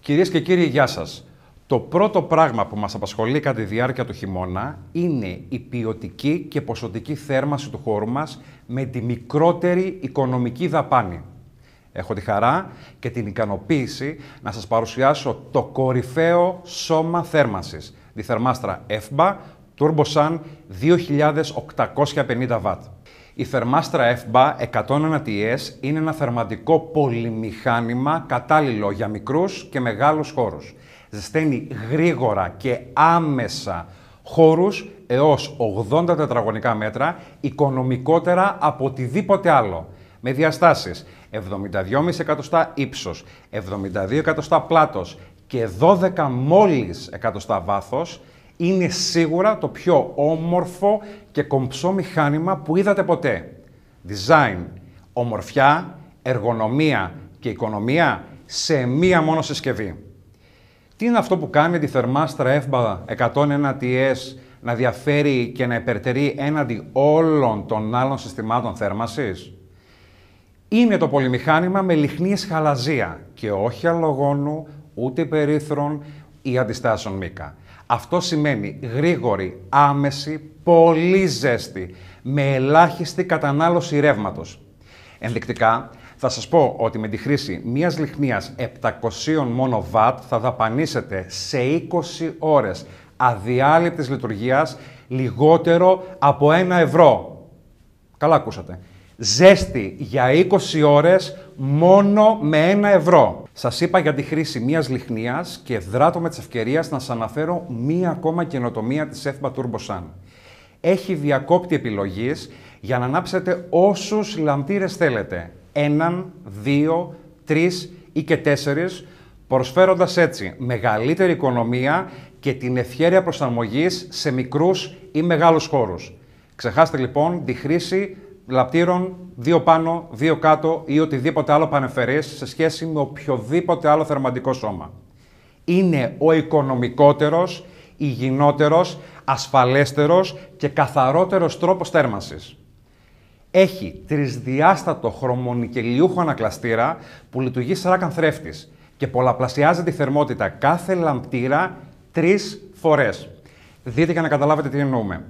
Κυρίες και κύριοι, γεια σας. Το πρώτο πράγμα που μας απασχολεί κατά τη διάρκεια του χειμώνα είναι η ποιοτική και ποσοτική θέρμανση του χώρου μας με τη μικρότερη οικονομική δαπάνη. Έχω τη χαρά και την ικανοποίηση να σας παρουσιάσω το κορυφαίο σώμα θέρμανσης, τη θερμάστρα FBA TurboSan 2850W. Η θερμάστρα FBA 101 TS είναι ένα θερματικό πολυμηχάνημα κατάλληλο για μικρούς και μεγάλους χώρους. Ζεσταίνει γρήγορα και άμεσα χώρους έως 80 τετραγωνικά μέτρα, οικονομικότερα από οτιδήποτε άλλο. Με διαστάσεις 72,5 εκατοστά ύψος, 72 εκατοστά πλάτος και 12 μόλις εκατοστά βάθος, είναι σίγουρα το πιο όμορφο και κομψό μηχάνημα που είδατε ποτέ. Design, ομορφιά, εργονομία και οικονομία σε μία μόνο συσκευή. Τι είναι αυτό που κάνει τη θερμάστρα FBA 101TS να διαφέρει και να υπερτερεί έναντι όλων των άλλων συστημάτων θέρμασης. Είναι το πολυμηχάνημα με λιχνή χαλαζία και όχι αλογόνου, ούτε περίθρων ή αντιστάσεων μήκα. Αυτό σημαίνει γρήγορη, άμεση, πολύ ζέστη, με ελάχιστη κατανάλωση ρεύματος. Ενδεικτικά, θα σας πω ότι με τη χρήση μιας λιχνίας 700 μόνο βατ θα δαπανίσετε σε 20 ώρες αδιάλειπτης λειτουργίας λιγότερο από 1 ευρώ. Καλά ακούσατε. Ζέστη για 20 ώρες μόνο με 1 ευρώ. Σας είπα για τη χρήση μιας λιχνία και δράτω με της ευκαιρίας να σας αναφέρω μία ακόμα καινοτομία της Turbo Sun. Έχει διακόπτη επιλογής για να ανάψετε όσους λαμπτήρες θέλετε. Έναν, δύο, τρεις ή και τέσσερις, προσφέροντας έτσι μεγαλύτερη οικονομία και την ευχαίρεια προσαρμογής σε μικρούς ή μεγάλους χώρους. Ξεχάστε λοιπόν τη χρήση λαπτήρων, δύο πάνω, δύο κάτω ή οτιδήποτε άλλο πανεφερείς σε σχέση με οποιοδήποτε άλλο θερμαντικό σώμα. Είναι ο οικονομικότερος, υγιεινότερος, ασφαλέστερος και καθαρότερος τρόπος θέρμανσης. Έχει τρισδιάστατο χρωμονικελιούχο ανακλαστήρα που λειτουργεί σαν καθρέφτης και πολλαπλασιάζει τη θερμότητα κάθε λαμπτήρα τρεις φορές. Δείτε για να καταλάβετε τι εννοούμε.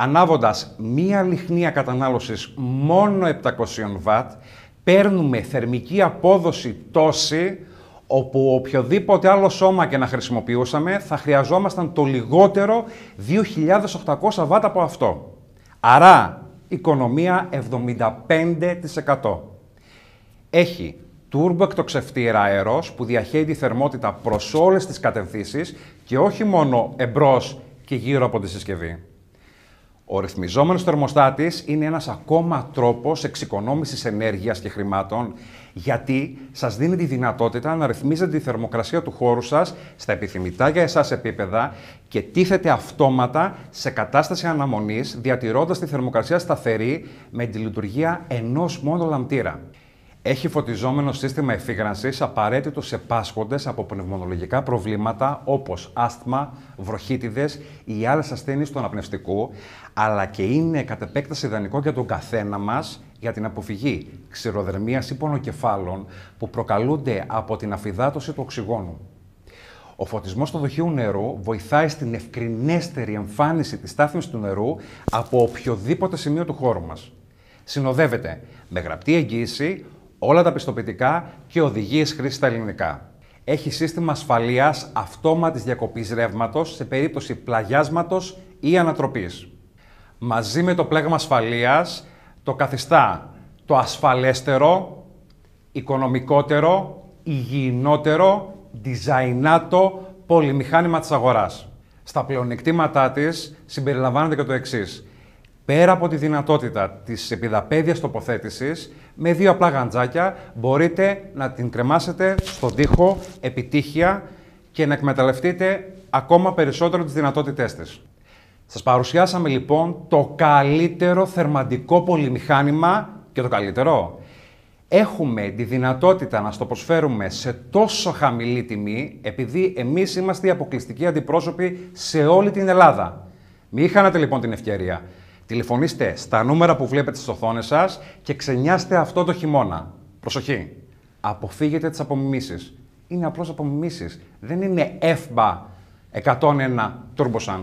Ανάβοντας μία λιχνία κατανάλωσης μόνο 700 W, παίρνουμε θερμική απόδοση τόση, όπου οποιοδήποτε άλλο σώμα και να χρησιμοποιούσαμε, θα χρειαζόμασταν το λιγότερο 2.800 W από αυτό. Άρα, οικονομία 75%. Έχει τούρμπο εκτοξευτήρα αερός που διαχέει τη θερμότητα προς όλες τις κατευθύνσεις και όχι μόνο εμπρός και γύρω από τη συσκευή. Ο ρυθμιζόμενος θερμοστάτης είναι ένας ακόμα τρόπος εξοικονόμησης ενέργειας και χρημάτων, γιατί σας δίνει τη δυνατότητα να ρυθμίζετε τη θερμοκρασία του χώρου σας στα επιθυμητά για εσάς επίπεδα και τίθεται αυτόματα σε κατάσταση αναμονής, διατηρώντας τη θερμοκρασία σταθερή με τη λειτουργία ενός μόνο λαμπτήρα. Έχει φωτιζόμενο σύστημα εφήγρανσης απαραίτητο σε πάσχοντες από πνευμονολογικά προβλήματα όπως άσθμα, βροχίτιδες ή άλλες ασθένειες του αναπνευστικού, αλλά και είναι κατ' επέκταση ιδανικό για τον καθένα μας για την αποφυγή ξηροδερμίας ή πονοκεφάλων που προκαλούνται από την αφυδάτωση του οξυγόνου. Ο φωτισμός του δοχείου νερού βοηθάει στην ευκρινέστερη εμφάνιση της στάθμης του νερού από οποιοδήποτε σημείο του χώρου μας. Συνοδεύεται με γραπτή εγγύηση όλα τα πιστοποιητικά και οδηγίες χρήση στα ελληνικά. Έχει σύστημα ασφαλείας αυτόματης διακοπής ρεύματος σε περίπτωση πλαγιάσματος ή ανατροπής. Μαζί με το πλέγμα ασφαλείας το καθιστά το ασφαλέστερο, οικονομικότερο, υγιεινότερο, διζαϊνάτο πολυμηχάνημα της αγοράς. Στα πλεονεκτήματά της συμπεριλαμβάνεται και το εξής. Πέρα από τη δυνατότητα της επιδαπέδιας τοποθέτησης με δύο απλά γαντζάκια μπορείτε να την κρεμάσετε στον τοίχο επιτύχεια και να εκμεταλλευτείτε ακόμα περισσότερο τις δυνατότητές της. Σας παρουσιάσαμε λοιπόν το καλύτερο θερμαντικό πολυμηχάνημα και το καλύτερο. Έχουμε τη δυνατότητα να στο προσφέρουμε σε τόσο χαμηλή τιμή, επειδή εμείς είμαστε οι αποκλειστικοί αντιπρόσωποι σε όλη την Ελλάδα. Μη είχατε λοιπόν την ευκαιρία. Τηλεφωνήστε στα νούμερα που βλέπετε στις οθόνες σας και ξενιάστε αυτό το χειμώνα. Προσοχή! Αποφύγετε τις απομιμήσεις. Είναι απλώς απομιμήσεις. Δεν είναι FBA 101 Turbo